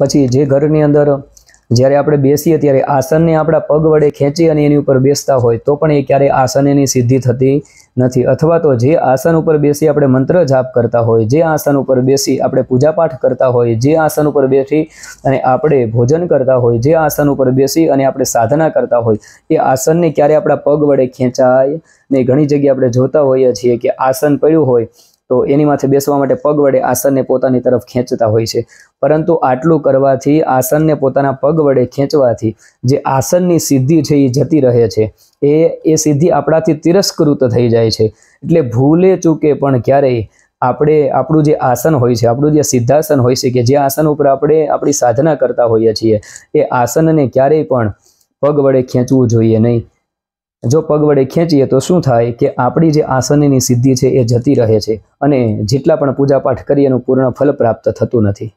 પછી જે ઘરની અંદર જ્યારે આપણે બેસીએ ત્યારે આસનને આપણા પગ વડે ખેંચી અને એની ઉપર બેસતા હોય તો પણ એ ક્યારેય આસન એની સિદ્ધિ થતી નથી અથવા તો જે આસન ઉપર બેસી આપણે મંત્ર જાપ કરતા હોય જે આસન ઉપર બેસી આપણે પૂજાપાઠ કરતા હોય જે આસન ઉપર બેસી અને આપણે ભોજન કરતા હોય જે આસન ઉપર બેસી અને આપણે સાધના કરતા હોય એ આસનને ક્યારેય આપણા પગ વડે ખેંચાય ને ઘણી જગ્યાએ આપણે જોતા હોઈએ છીએ કે આસન પડ્યું હોય તો એની માથે બેસવા માટે પગ વડે આસનને પોતાની તરફ ખેંચતા હોય છે પરંતુ આટલું કરવાથી આસનને પોતાના પગ વડે ખેંચવાથી જે આસનની સિદ્ધિ છે એ જતી રહે છે એ એ સિદ્ધિ આપણાથી તિરસ્કૃત થઈ જાય છે એટલે ભૂલે ચૂકે પણ ક્યારેય આપણે આપણું જે આસન હોય છે આપણું જે સિદ્ધાસન હોય છે કે જે આસન ઉપર આપણે આપણી સાધના કરતા હોઈએ છીએ એ આસનને ક્યારેય પણ પગ વડે ખેંચવું જોઈએ નહીં જો પગ વડે ખેંચીએ તો શું થાય કે આપણી જે આસનની સિદ્ધિ છે એ જતી રહે છે અને જેટલા પણ પૂજાપાઠ કરીએ એનું પૂર્ણ ફલ પ્રાપ્ત થતું નથી